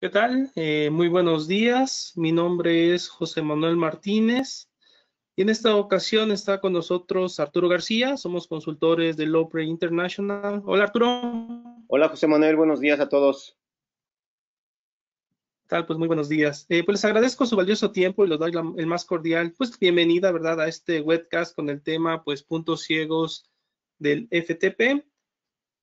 ¿Qué tal? Eh, muy buenos días. Mi nombre es José Manuel Martínez y en esta ocasión está con nosotros Arturo García. Somos consultores de Lopre International. Hola Arturo. Hola José Manuel, buenos días a todos. ¿Qué tal? Pues muy buenos días. Eh, pues les agradezco su valioso tiempo y les doy el más cordial, pues bienvenida, ¿verdad? A este webcast con el tema, pues, puntos ciegos del FTP.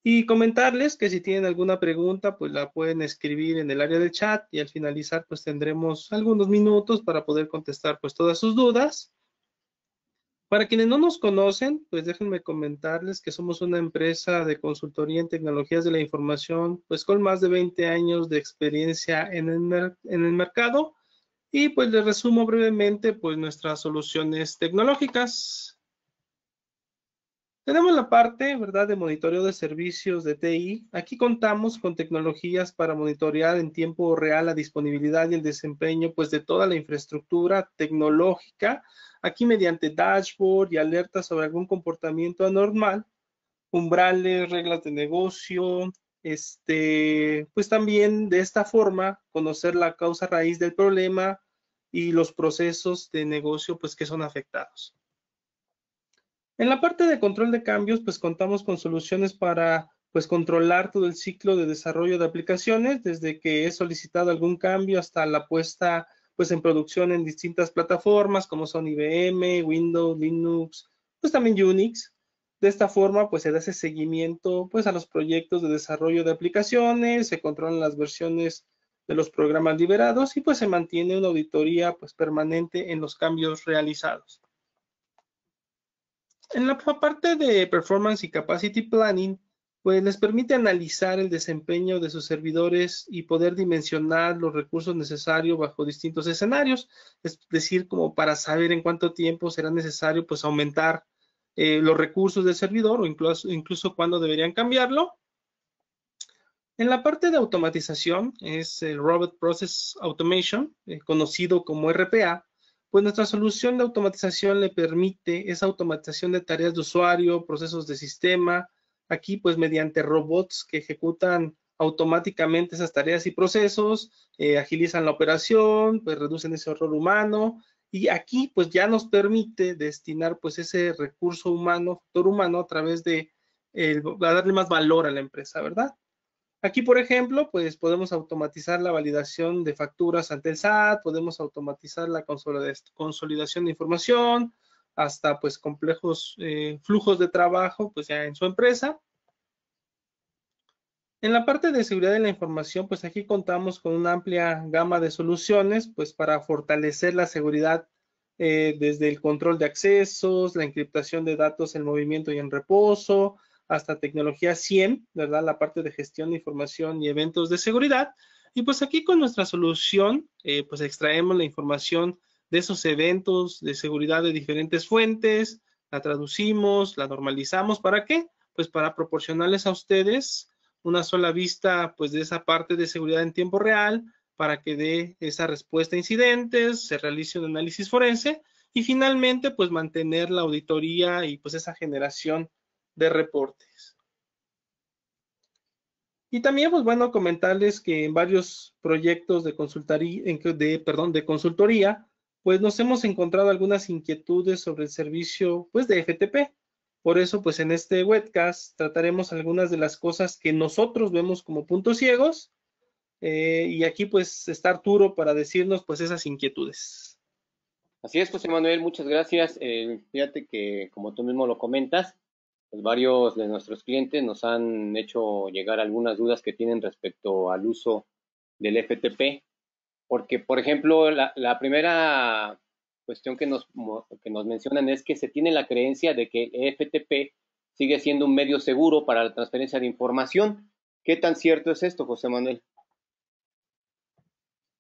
Y comentarles que si tienen alguna pregunta, pues la pueden escribir en el área del chat y al finalizar, pues tendremos algunos minutos para poder contestar pues todas sus dudas. Para quienes no nos conocen, pues déjenme comentarles que somos una empresa de consultoría en tecnologías de la información, pues con más de 20 años de experiencia en el, en el mercado. Y pues les resumo brevemente pues nuestras soluciones tecnológicas. Tenemos la parte, ¿verdad?, de monitoreo de servicios de TI. Aquí contamos con tecnologías para monitorear en tiempo real la disponibilidad y el desempeño, pues, de toda la infraestructura tecnológica, aquí mediante dashboard y alertas sobre algún comportamiento anormal, umbrales, reglas de negocio, este, pues también de esta forma conocer la causa raíz del problema y los procesos de negocio, pues, que son afectados. En la parte de control de cambios, pues contamos con soluciones para pues controlar todo el ciclo de desarrollo de aplicaciones, desde que es solicitado algún cambio hasta la puesta pues en producción en distintas plataformas como son IBM, Windows, Linux, pues también Unix. De esta forma, pues se da ese seguimiento pues a los proyectos de desarrollo de aplicaciones, se controlan las versiones de los programas liberados y pues se mantiene una auditoría pues permanente en los cambios realizados en la parte de performance y capacity planning, pues les permite analizar el desempeño de sus servidores y poder dimensionar los recursos necesarios bajo distintos escenarios, es decir, como para saber en cuánto tiempo será necesario pues aumentar eh, los recursos del servidor o incluso, incluso cuándo deberían cambiarlo. En la parte de automatización es el Robot Process Automation, eh, conocido como RPA, pues nuestra solución de automatización le permite esa automatización de tareas de usuario, procesos de sistema, aquí pues mediante robots que ejecutan automáticamente esas tareas y procesos, eh, agilizan la operación, pues reducen ese error humano y aquí pues ya nos permite destinar pues ese recurso humano, factor humano a través de, eh, darle más valor a la empresa, ¿verdad? Aquí, por ejemplo, pues podemos automatizar la validación de facturas ante el SAT, podemos automatizar la consolidación de información, hasta pues complejos eh, flujos de trabajo pues ya en su empresa. En la parte de seguridad de la información, pues aquí contamos con una amplia gama de soluciones pues para fortalecer la seguridad eh, desde el control de accesos, la encriptación de datos en movimiento y en reposo, hasta tecnología 100, ¿verdad? La parte de gestión de información y eventos de seguridad. Y pues aquí con nuestra solución, eh, pues extraemos la información de esos eventos de seguridad de diferentes fuentes, la traducimos, la normalizamos. ¿Para qué? Pues para proporcionarles a ustedes una sola vista pues de esa parte de seguridad en tiempo real para que dé esa respuesta a incidentes, se realice un análisis forense y finalmente pues mantener la auditoría y pues esa generación de reportes. Y también, pues bueno, comentarles que en varios proyectos de consultoría, de, perdón, de consultoría, pues nos hemos encontrado algunas inquietudes sobre el servicio, pues, de FTP. Por eso, pues en este webcast trataremos algunas de las cosas que nosotros vemos como puntos ciegos. Eh, y aquí, pues, está Arturo para decirnos, pues, esas inquietudes. Así es, José Manuel, muchas gracias. Eh, fíjate que, como tú mismo lo comentas, pues, varios de nuestros clientes nos han hecho llegar algunas dudas que tienen respecto al uso del FTP, porque, por ejemplo, la, primera cuestión que nos, que nos mencionan es que se tiene la creencia de que el FTP sigue siendo un medio seguro para la transferencia de información. ¿Qué tan cierto es esto, José Manuel?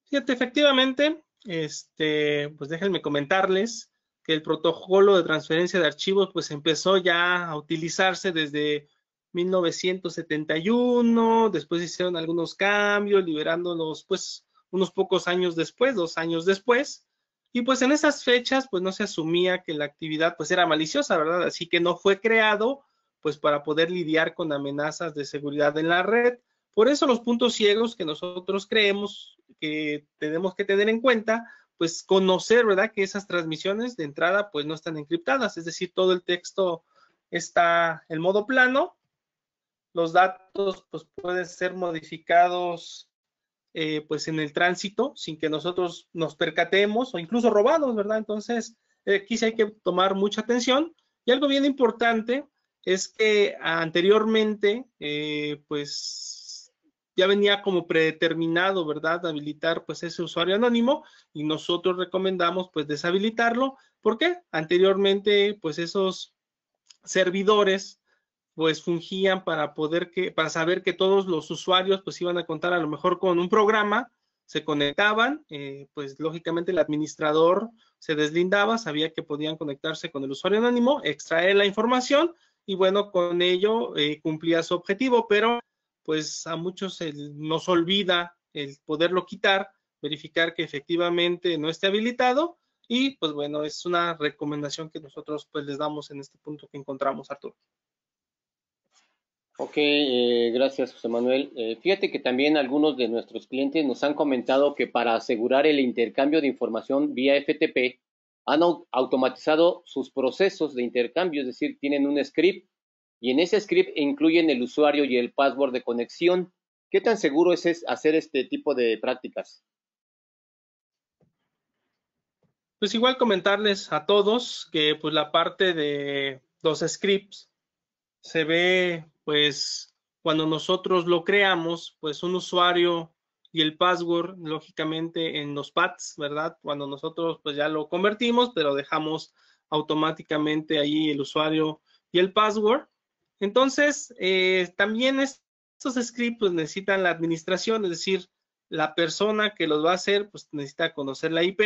Fíjate, efectivamente, este, pues déjenme comentarles que el protocolo de transferencia de archivos pues empezó ya a utilizarse desde 1971, después hicieron algunos cambios, liberándolos pues unos pocos años después, dos años después, y pues en esas fechas pues no se asumía que la actividad pues era maliciosa, ¿verdad? Así que no fue creado pues para poder lidiar con amenazas de seguridad en la red. Por eso los puntos ciegos que nosotros creemos que tenemos que tener en cuenta pues conocer, ¿verdad? Que esas transmisiones de entrada pues no están encriptadas, es decir, todo el texto está en modo plano, los datos pues pueden ser modificados eh, pues en el tránsito sin que nosotros nos percatemos o incluso robados, ¿verdad? Entonces eh, aquí sí hay que tomar mucha atención y algo bien importante es que anteriormente eh, pues ya venía como predeterminado, ¿verdad? Habilitar pues ese usuario anónimo y nosotros recomendamos pues deshabilitarlo. ¿Por qué? Anteriormente pues esos servidores pues fungían para poder que, para saber que todos los usuarios pues iban a contar a lo mejor con un programa, se conectaban, eh, pues lógicamente el administrador se deslindaba, sabía que podían conectarse con el usuario anónimo, extraer la información y bueno, con ello eh, cumplía su objetivo, pero pues a muchos nos olvida el poderlo quitar, verificar que efectivamente no esté habilitado y pues bueno, es una recomendación que nosotros pues les damos en este punto que encontramos, Arturo. Ok, eh, gracias José Manuel. Eh, fíjate que también algunos de nuestros clientes nos han comentado que para asegurar el intercambio de información vía FTP han automatizado sus procesos de intercambio, es decir, tienen un script y en ese script incluyen el usuario y el password de conexión. ¿Qué tan seguro es hacer este tipo de prácticas? Pues igual comentarles a todos que pues la parte de los scripts se ve pues cuando nosotros lo creamos, pues un usuario y el password lógicamente en los pads, ¿verdad? Cuando nosotros pues ya lo convertimos, pero dejamos automáticamente ahí el usuario y el password entonces, eh, también estos scripts pues, necesitan la administración, es decir, la persona que los va a hacer pues necesita conocer la IP.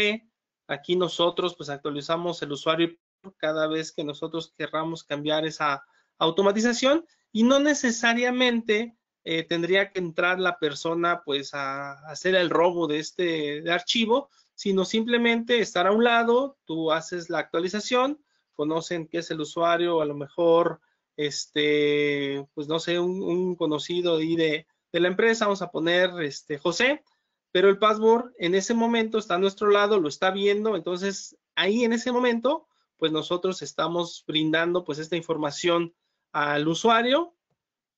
Aquí nosotros pues actualizamos el usuario cada vez que nosotros querramos cambiar esa automatización y no necesariamente eh, tendría que entrar la persona pues a, hacer el robo de este archivo, sino simplemente estar a un lado, tú haces la actualización, conocen qué es el usuario, a lo mejor este, pues no sé, un, conocido ahí de, la empresa, vamos a poner este, José, pero el password en ese momento está a nuestro lado, lo está viendo, entonces ahí en ese momento, pues nosotros estamos brindando pues esta información al usuario.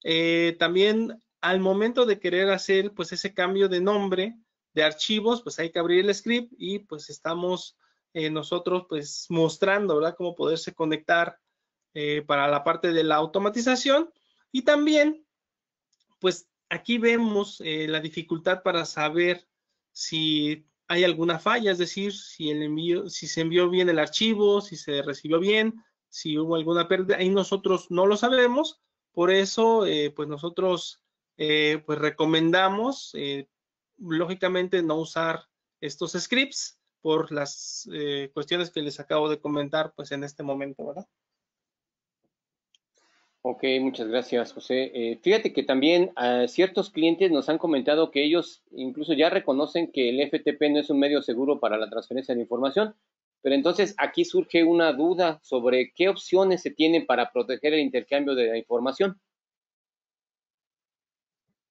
Eh, también al momento de querer hacer pues ese cambio de nombre de archivos, pues hay que abrir el script y pues estamos eh, nosotros pues mostrando, ¿verdad? Cómo poderse conectar eh, para la parte de la automatización. Y también, pues aquí vemos eh, la dificultad para saber si hay alguna falla, es decir, si, el envío, si se envió bien el archivo, si se recibió bien, si hubo alguna pérdida, ahí nosotros no lo sabemos, por eso, eh, pues nosotros pues recomendamos, lógicamente, no usar estos scripts por las cuestiones que les acabo de comentar, pues en este momento, ¿verdad? Ok, muchas gracias, José. Eh, fíjate que también ah, ciertos clientes nos han comentado que ellos incluso ya reconocen que el FTP no es un medio seguro para la transferencia de información, pero entonces aquí surge una duda sobre qué opciones se tienen para proteger el intercambio de la información.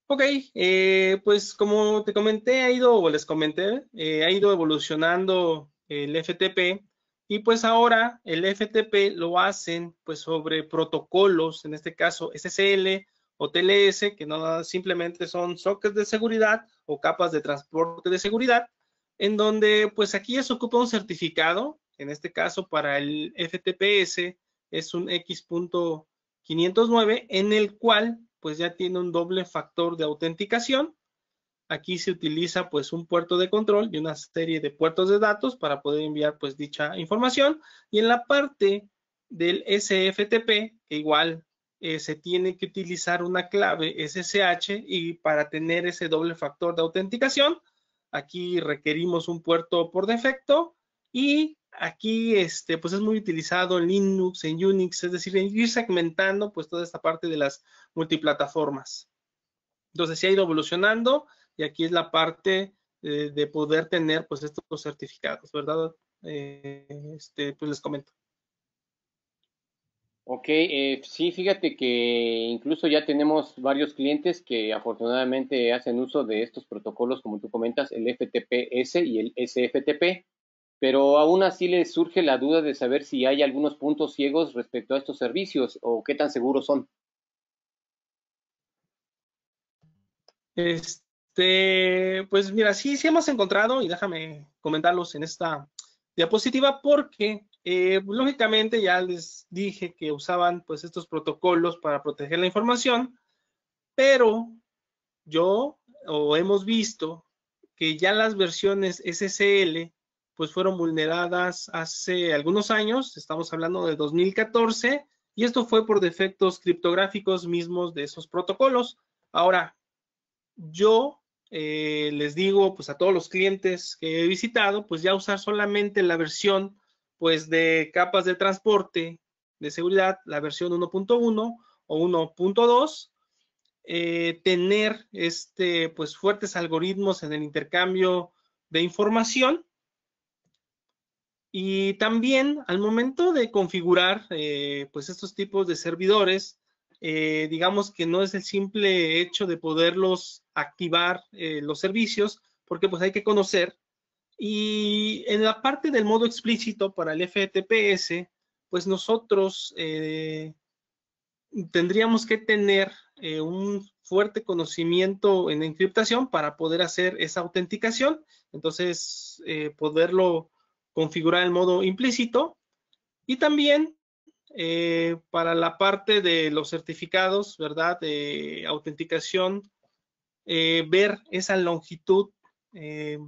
Ok, eh, pues como te comenté, ha ido, o les comenté, eh, ha ido evolucionando el FTP y pues ahora el FTP lo hacen pues sobre protocolos, en este caso SSL o TLS, que no simplemente son sockets de seguridad o capas de transporte de seguridad, en donde pues aquí ya se ocupa un certificado, en este caso para el FTPS es un X.509, en el cual pues ya tiene un doble factor de autenticación Aquí se utiliza pues un puerto de control y una serie de puertos de datos para poder enviar pues dicha información. Y en la parte del SFTP, que igual eh, se tiene que utilizar una clave SSH y para tener ese doble factor de autenticación, aquí requerimos un puerto por defecto y aquí este, pues es muy utilizado en Linux, en Unix, es decir, en ir segmentando pues toda esta parte de las multiplataformas. Entonces se ha ido evolucionando y aquí es la parte eh, de poder tener pues estos certificados, ¿verdad? Eh, este, pues les comento. Ok, eh, sí, fíjate que incluso ya tenemos varios clientes que afortunadamente hacen uso de estos protocolos, como tú comentas, el FTPS y el SFTP, pero aún así les surge la duda de saber si hay algunos puntos ciegos respecto a estos servicios o qué tan seguros son. Este, este, pues mira, sí, sí hemos encontrado, y déjame comentarlos en esta diapositiva, porque eh, lógicamente ya les dije que usaban pues estos protocolos para proteger la información, pero yo o hemos visto que ya las versiones SSL pues fueron vulneradas hace algunos años, estamos hablando de 2014, y esto fue por defectos criptográficos mismos de esos protocolos. Ahora, yo eh, les digo pues a todos los clientes que he visitado, pues ya usar solamente la versión pues de capas de transporte de seguridad, la versión 1.1 o 1.2, eh, tener este pues fuertes algoritmos en el intercambio de información y también al momento de configurar eh, pues estos tipos de servidores eh, digamos que no es el simple hecho de poderlos activar eh, los servicios, porque pues hay que conocer. Y en la parte del modo explícito para el FTPS, pues nosotros eh, tendríamos que tener un fuerte conocimiento en encriptación para poder hacer esa autenticación, entonces poderlo configurar en modo implícito y también eh, para la parte de los certificados, ¿verdad? De autenticación, eh, ver esa longitud eh,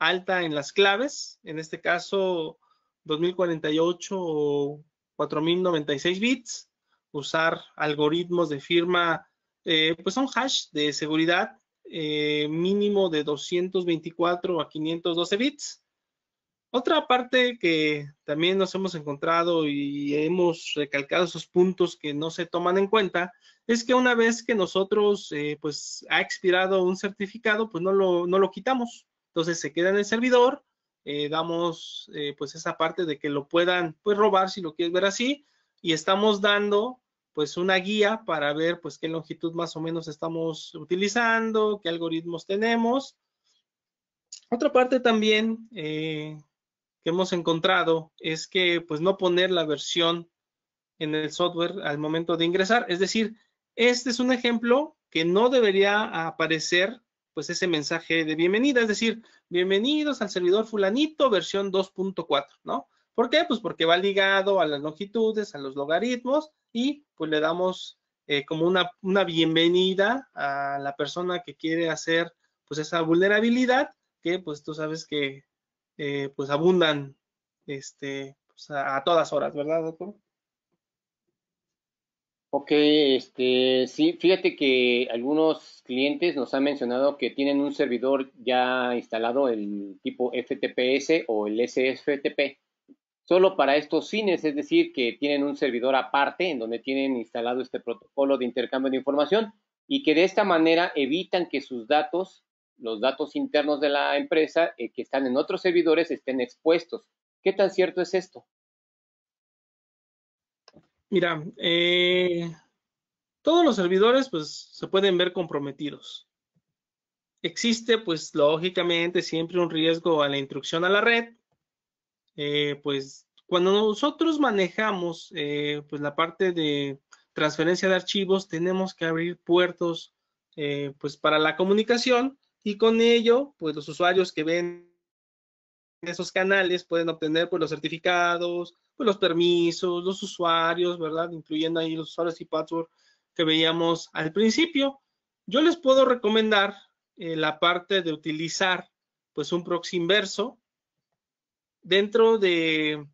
alta en las claves, en este caso 2048 o 4096 bits, usar algoritmos de firma, pues un hash de seguridad mínimo de 224 a 512 bits otra parte que también nos hemos encontrado y hemos recalcado esos puntos que no se toman en cuenta es que una vez que nosotros eh, pues ha expirado un certificado, pues no lo, no lo quitamos. Entonces se queda en el servidor, eh, damos eh, pues esa parte de que lo puedan pues robar si lo quieres ver así y estamos dando pues una guía para ver pues qué longitud más o menos estamos utilizando, qué algoritmos tenemos. Otra parte también eh, que hemos encontrado es que pues no poner la versión en el software al momento de ingresar. Es decir, este es un ejemplo que no debería aparecer pues ese mensaje de bienvenida, es decir, bienvenidos al servidor fulanito versión 2.4, ¿no? ¿Por qué? Pues porque va ligado a las longitudes, a los logaritmos y pues le damos eh, como una, una bienvenida a la persona que quiere hacer pues esa vulnerabilidad que pues tú sabes que eh, pues abundan este, pues, a, todas horas, ¿verdad, doctor? Ok, este, sí, fíjate que algunos clientes nos han mencionado que tienen un servidor ya instalado, el tipo FTPS o el SFTP, solo para estos cines es decir, que tienen un servidor aparte en donde tienen instalado este protocolo de intercambio de información y que de esta manera evitan que sus datos los datos internos de la empresa eh, que están en otros servidores estén expuestos. ¿Qué tan cierto es esto? Mira, eh, todos los servidores pues, se pueden ver comprometidos. Existe, pues, lógicamente, siempre un riesgo a la instrucción a la red. Eh, pues, cuando nosotros manejamos pues, la parte de transferencia de archivos, tenemos que abrir puertos pues para la comunicación y con ello, pues los usuarios que ven esos canales pueden obtener pues los certificados, pues los permisos, los usuarios, ¿verdad? Incluyendo ahí los usuarios y password que veíamos al principio. Yo les puedo recomendar eh, la parte de utilizar pues un proxy inverso dentro de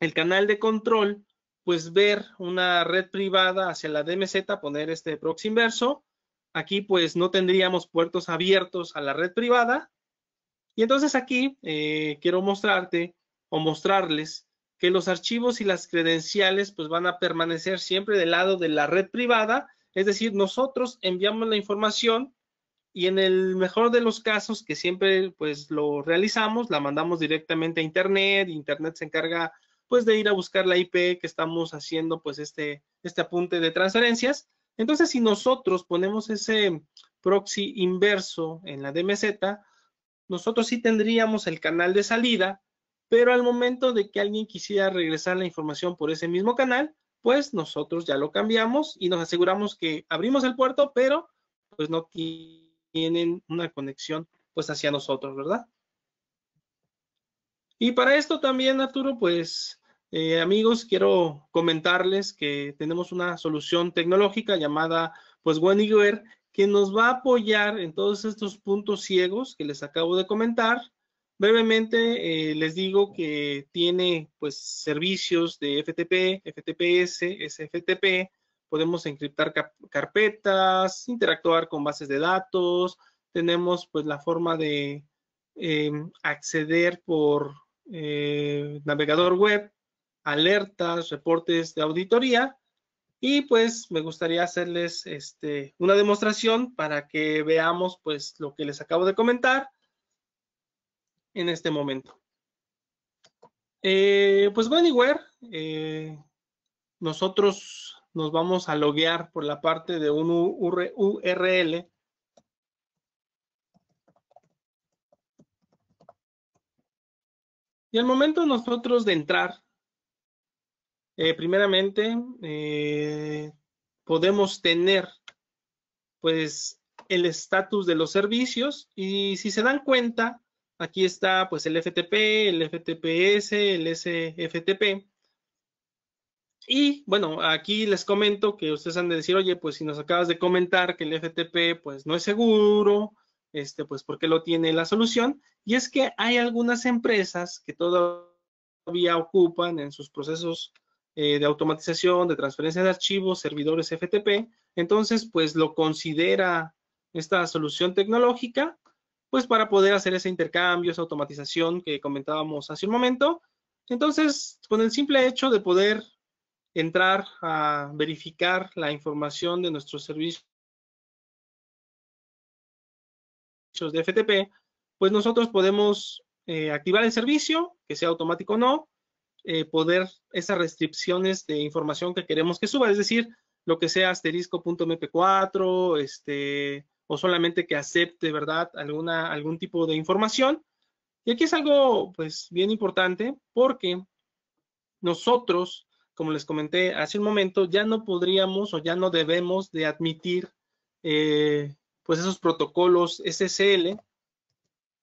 el canal de control, pues ver una red privada hacia la DMZ, poner este proxy inverso Aquí pues no tendríamos puertos abiertos a la red privada. Y entonces aquí eh, quiero mostrarte o mostrarles que los archivos y las credenciales pues van a permanecer siempre del lado de la red privada. Es decir, nosotros enviamos la información y en el mejor de los casos que siempre pues lo realizamos, la mandamos directamente a internet, internet se encarga pues de ir a buscar la IP que estamos haciendo pues este, este apunte de transferencias entonces, si nosotros ponemos ese proxy inverso en la DMZ, nosotros sí tendríamos el canal de salida, pero al momento de que alguien quisiera regresar la información por ese mismo canal, pues nosotros ya lo cambiamos y nos aseguramos que abrimos el puerto, pero pues no tienen una conexión pues hacia nosotros, ¿verdad? Y para esto también, Arturo, pues eh, amigos, quiero comentarles que tenemos una solución tecnológica llamada pues que nos va a apoyar en todos estos puntos ciegos que les acabo de comentar. Brevemente eh, les digo que tiene pues servicios de FTP, FTPS, SFTP, podemos encriptar carpetas, interactuar con bases de datos, tenemos pues la forma de em, acceder por eh, navegador web, alertas, reportes de auditoría y pues me gustaría hacerles este, una demostración para que veamos pues lo que les acabo de comentar en este momento. Eh, pues Anywhere, eh, nosotros nos vamos a loguear por la parte de un URL Y al momento nosotros de entrar eh, primeramente, eh, podemos tener pues el estatus de los servicios y si se dan cuenta, aquí está pues el FTP, el FTPS, el SFTP. Y bueno, aquí les comento que ustedes han de decir, oye, pues si nos acabas de comentar que el FTP pues no es seguro, este, pues porque lo tiene la solución. Y es que hay algunas empresas que todavía ocupan en sus procesos eh, de automatización, de transferencia de archivos, servidores FTP. Entonces, pues lo considera esta solución tecnológica, pues para poder hacer ese intercambio, esa automatización que comentábamos hace un momento. Entonces, con el simple hecho de poder entrar a verificar la información de nuestros servicios de FTP, pues nosotros podemos eh, activar el servicio, que sea automático o no, eh, poder esas restricciones de información que queremos que suba, es decir, lo que sea asterisco.mp4, este, o solamente que acepte, ¿verdad?, alguna, algún tipo de información. Y aquí es algo, pues, bien importante porque nosotros, como les comenté hace un momento, ya no podríamos o ya no debemos de admitir, eh, pues, esos protocolos SSL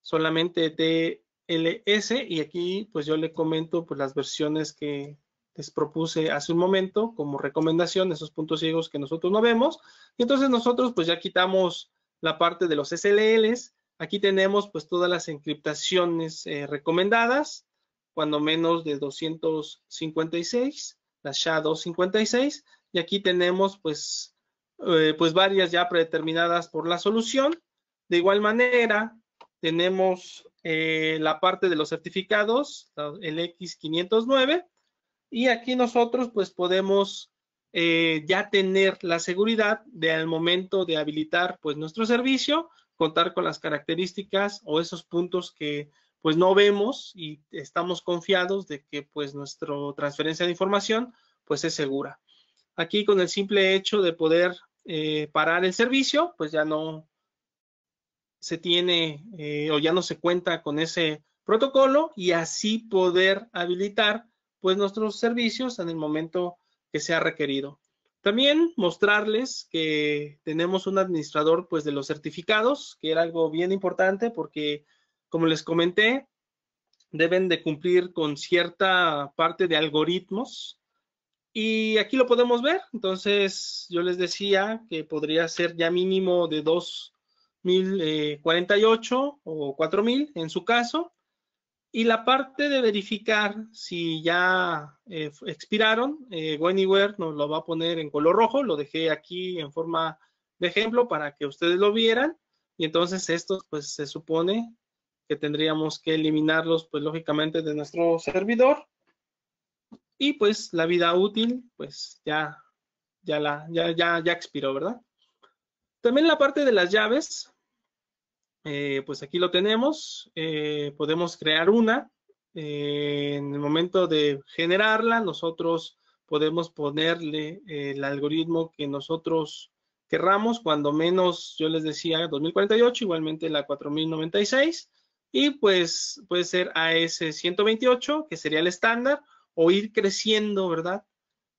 solamente de LS y aquí pues yo le comento pues las versiones que les propuse hace un momento como recomendación, esos puntos ciegos que nosotros no vemos. entonces nosotros pues ya quitamos la parte de los SLLs. Aquí tenemos pues todas las encriptaciones eh, recomendadas, cuando menos de 256, las SHA-256. Y aquí tenemos pues, eh, pues varias ya predeterminadas por la solución. De igual manera, tenemos eh, la parte de los certificados, el X509, y aquí nosotros pues podemos eh, ya tener la seguridad de al momento de habilitar pues nuestro servicio, contar con las características o esos puntos que pues no vemos y estamos confiados de que pues nuestra transferencia de información pues es segura. Aquí con el simple hecho de poder eh, parar el servicio, pues ya no se tiene eh, o ya no se cuenta con ese protocolo y así poder habilitar pues nuestros servicios en el momento que sea requerido. También mostrarles que tenemos un administrador pues de los certificados, que era algo bien importante porque como les comenté, deben de cumplir con cierta parte de algoritmos y aquí lo podemos ver. Entonces yo les decía que podría ser ya mínimo de dos 1048 eh, o 4000 en su caso. Y la parte de verificar si ya eh, expiraron, eh, nos lo va a poner en color rojo, lo dejé aquí en forma de ejemplo para que ustedes lo vieran. Y entonces estos, pues se supone que tendríamos que eliminarlos, pues lógicamente, de nuestro servidor. Y pues la vida útil, pues ya, ya, la, ya, ya, ya expiró, ¿verdad? También la parte de las llaves, eh, pues aquí lo tenemos, eh, podemos crear una. Eh, en el momento de generarla, nosotros podemos ponerle el algoritmo que nosotros querramos, cuando menos, yo les decía 2048, igualmente la 4096, y pues puede ser AS128, que sería el estándar, o ir creciendo, ¿verdad?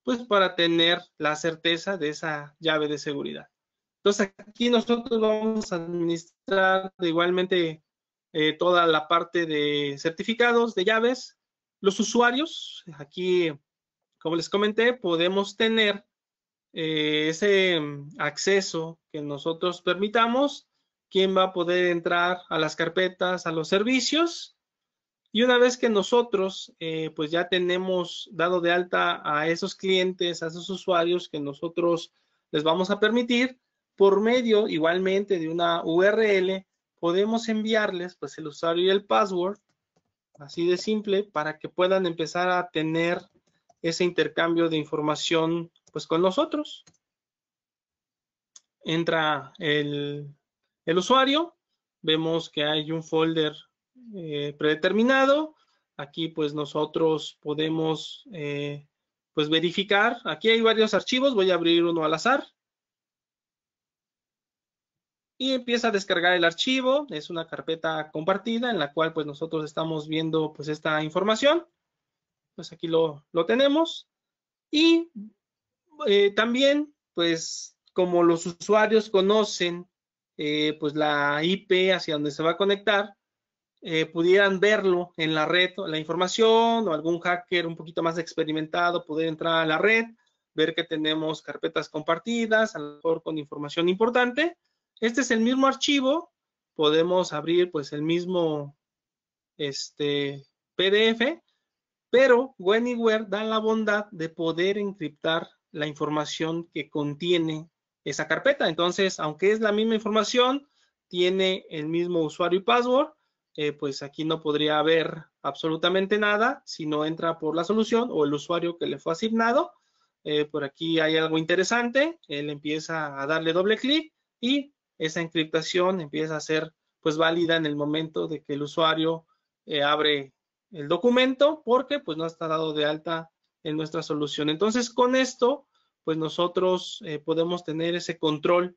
Pues para tener la certeza de esa llave de seguridad. Entonces aquí nosotros vamos a administrar igualmente eh, toda la parte de certificados, de llaves. Los usuarios, aquí, como les comenté, podemos tener eh, ese mm, acceso que nosotros permitamos, quién va a poder entrar a las carpetas, a los servicios. Y una vez que nosotros, eh, pues ya tenemos dado de alta a esos clientes, a esos usuarios que nosotros les vamos a permitir, por medio igualmente de una URL, podemos enviarles pues, el usuario y el password, así de simple, para que puedan empezar a tener ese intercambio de información pues, con nosotros. Entra el, usuario, vemos que hay un folder eh, predeterminado, aquí pues nosotros podemos eh, pues verificar, aquí hay varios archivos, voy a abrir uno al azar, y empieza a descargar el archivo. Es una carpeta compartida en la cual pues nosotros estamos viendo pues esta información. Pues aquí lo, tenemos. Y eh, también pues como los usuarios conocen eh, pues la IP hacia donde se va a conectar, eh, pudieran verlo en la red, la información o algún hacker un poquito más experimentado poder entrar a la red, ver que tenemos carpetas compartidas, a mejor con información importante, este es el mismo archivo, podemos abrir pues el mismo este, PDF, pero Anywhere da la bondad de poder encriptar la información que contiene esa carpeta. Entonces, aunque es la misma información, tiene el mismo usuario y password, eh, pues aquí no podría haber absolutamente nada si no entra por la solución o el usuario que le fue asignado. Eh, por aquí hay algo interesante, él empieza a darle doble clic y esa encriptación empieza a ser pues válida en el momento de que el usuario eh, abre el documento porque pues no está dado de alta en nuestra solución. Entonces con esto pues nosotros eh, podemos tener ese control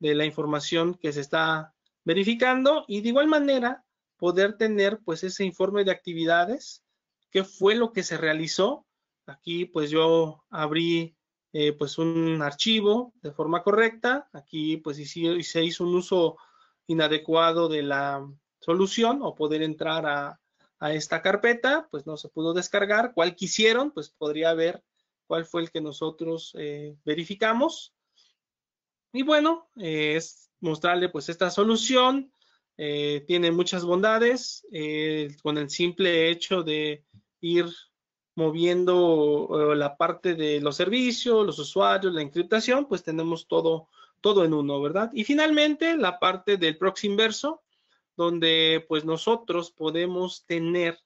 de la información que se está verificando y de igual manera poder tener pues ese informe de actividades, qué fue lo que se realizó. Aquí pues yo abrí eh, pues un archivo de forma correcta. Aquí pues si se hizo un uso inadecuado de la solución o poder entrar a, esta carpeta, pues no se pudo descargar. ¿Cuál quisieron? Pues podría ver cuál fue el que nosotros eh, verificamos. Y bueno, eh, es mostrarle pues esta solución. tiene muchas bondades. con el simple hecho de ir moviendo eh, la parte de los servicios, los usuarios, la encriptación, pues tenemos todo, todo en uno, ¿verdad? Y finalmente la parte del proxy inverso, donde pues nosotros podemos tener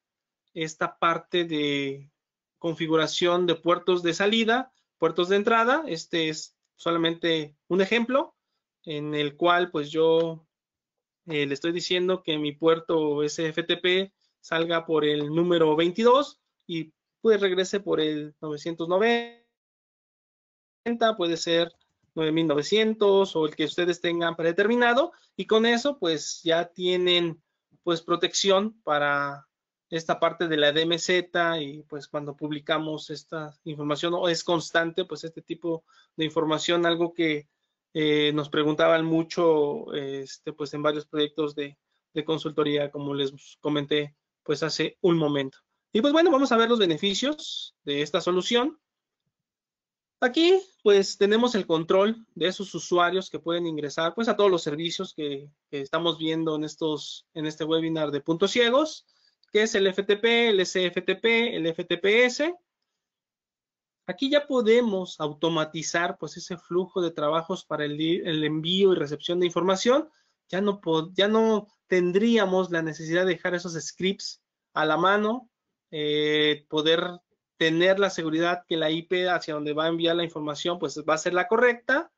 esta parte de configuración de puertos de salida, puertos de entrada. Este es solamente un ejemplo en el cual pues yo eh, le estoy diciendo que mi puerto SFTP salga por el número 22 y pues regrese por el 990, puede ser 9900 o el que ustedes tengan predeterminado y con eso pues ya tienen pues protección para esta parte de la DMZ y pues cuando publicamos esta información o es constante pues este tipo de información algo que eh, nos preguntaban mucho este pues en varios proyectos de, de consultoría como les comenté pues hace un momento y pues bueno, vamos a ver los beneficios de esta solución. Aquí, pues, tenemos el control de esos usuarios que pueden ingresar, pues, a todos los servicios que, estamos viendo en, estos, en este webinar de puntos ciegos, que es el FTP, el SFTP, el FTPS. Aquí ya podemos automatizar, pues, ese flujo de trabajos para el, envío y recepción de información. Ya no, ya no tendríamos la necesidad de dejar esos scripts a la mano eh, poder tener la seguridad que la IP hacia donde va a enviar la información pues va a ser la correcta.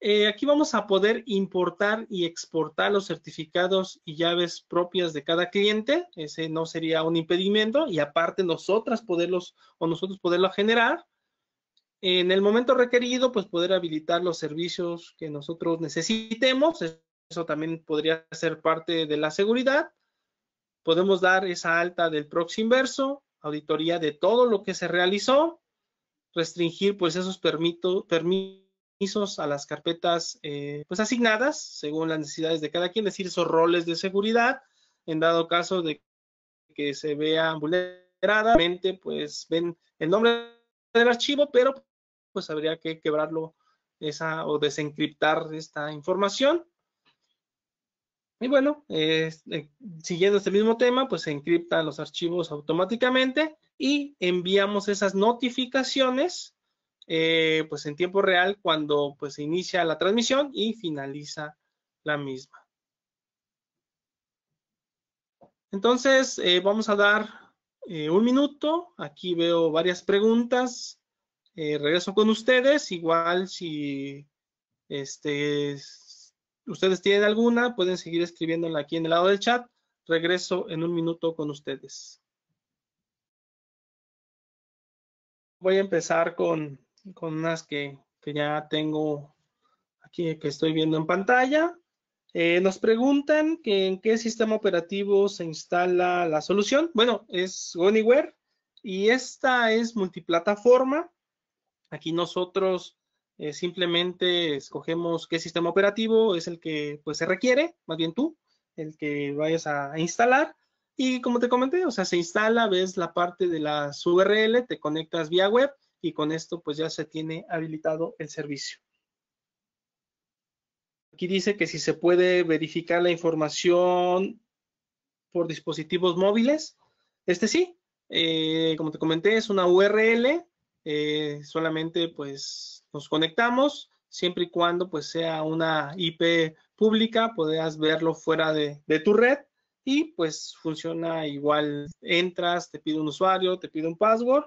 Eh, aquí vamos a poder importar y exportar los certificados y llaves propias de cada cliente. Ese no sería un impedimento y aparte nosotras poderlos o nosotros poderlo generar. En el momento requerido, pues poder habilitar los servicios que nosotros necesitemos. Eso también podría ser parte de la seguridad podemos dar esa alta del proxy inverso, auditoría de todo lo que se realizó, restringir pues esos permisos a las carpetas eh, pues asignadas según las necesidades de cada quien, es decir, esos roles de seguridad en dado caso de que se vea vulneradamente, pues ven el nombre del archivo, pero pues habría que quebrarlo esa o desencriptar esta información. Y bueno, eh, siguiendo este mismo tema, pues se encriptan los archivos automáticamente y enviamos esas notificaciones eh, pues en tiempo real cuando pues se inicia la transmisión y finaliza la misma. Entonces, eh, vamos a dar un minuto. Aquí veo varias preguntas. regreso con ustedes. Igual si este, ustedes tienen alguna, pueden seguir escribiéndola aquí en el lado del chat. Regreso en un minuto con ustedes. Voy a empezar con, con unas que, ya tengo aquí, que estoy viendo en pantalla. Eh, nos preguntan que en qué sistema operativo se instala la solución. Bueno, es Anywhere y esta es multiplataforma. Aquí nosotros eh, simplemente escogemos qué sistema operativo es el que pues, se requiere, más bien tú, el que vayas a, instalar. Y como te comenté, o sea, se instala, ves la parte de las URL, te conectas vía web y con esto pues ya se tiene habilitado el servicio. Aquí dice que si se puede verificar la información por dispositivos móviles, este sí, eh, como te comenté, es una URL eh, solamente pues nos conectamos, siempre y cuando pues sea una IP pública, podrás verlo fuera de, tu red y pues funciona igual. Entras, te pide un usuario, te pide un password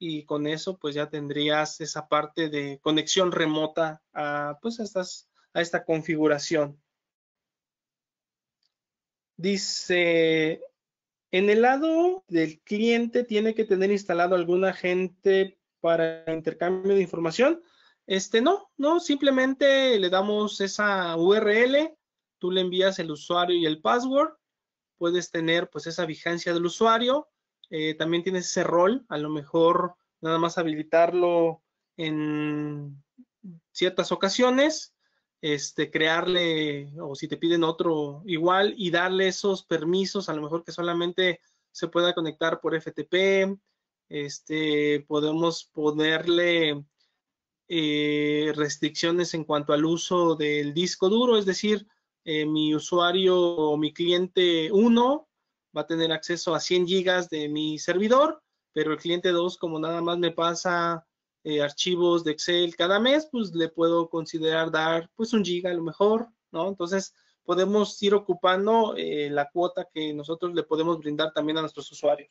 y con eso pues ya tendrías esa parte de conexión remota a pues a esta configuración. Dice, en el lado del cliente tiene que tener instalado algún agente para intercambio de información. Este no, no, simplemente le damos esa URL, tú le envías el usuario y el password, puedes tener pues esa vigencia del usuario, eh, también tienes ese rol, a lo mejor nada más habilitarlo en ciertas ocasiones, este, crearle o si te piden otro igual y darle esos permisos, a lo mejor que solamente se pueda conectar por FTP, este, podemos ponerle eh, restricciones en cuanto al uso del disco duro, es decir, eh, mi usuario o mi cliente 1 va a tener acceso a 100 gigas de mi servidor, pero el cliente 2, como nada más me pasa eh, archivos de Excel cada mes, pues le puedo considerar dar pues un giga a lo mejor, ¿no? Entonces podemos ir ocupando la cuota que nosotros le podemos brindar también a nuestros usuarios.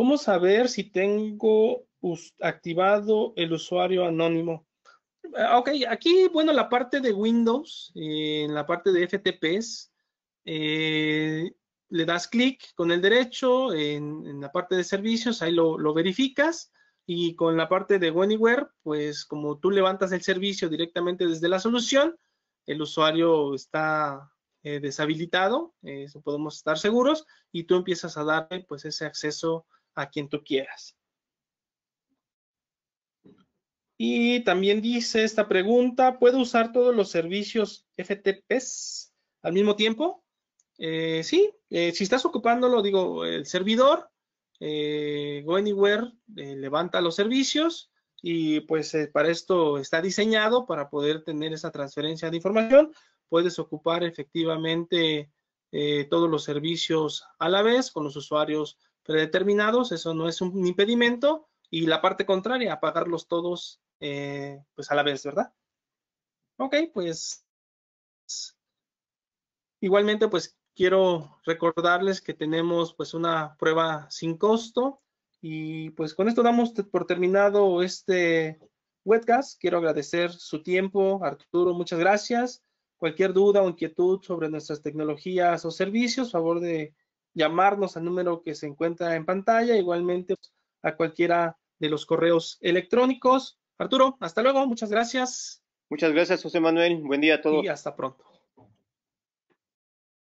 ¿Cómo saber si tengo activado el usuario anónimo? Ah, ok, aquí, bueno, la parte de Windows, eh, en la parte de FTPs, eh, le das clic con el derecho en, la parte de servicios, ahí lo, verificas. Y con la parte de Anywhere, pues como tú levantas el servicio directamente desde la solución, el usuario está eh, deshabilitado, eso podemos estar seguros, y tú empiezas a darle pues ese acceso a quien tú quieras. Y también dice esta pregunta, ¿puedo usar todos los servicios FTPs al mismo tiempo? Eh, sí, eh, si estás ocupándolo, digo, el servidor, eh, Go Anywhere levanta los servicios y pues para esto está diseñado para poder tener esa transferencia de información. Puedes ocupar efectivamente todos los servicios a la vez con los usuarios predeterminados, eso no es un impedimento, y la parte contraria, pagarlos todos eh, pues a la vez, ¿verdad? Ok, pues igualmente pues quiero recordarles que tenemos pues una prueba sin costo y pues con esto damos por terminado este webcast. Quiero agradecer su tiempo, Arturo, muchas gracias. Cualquier duda o inquietud sobre nuestras tecnologías o servicios, favor de llamarnos al número que se encuentra en pantalla, igualmente pues, a cualquiera de los correos electrónicos. Arturo, hasta luego, muchas gracias. Muchas gracias, José Manuel. Buen día a todos. Y hasta pronto.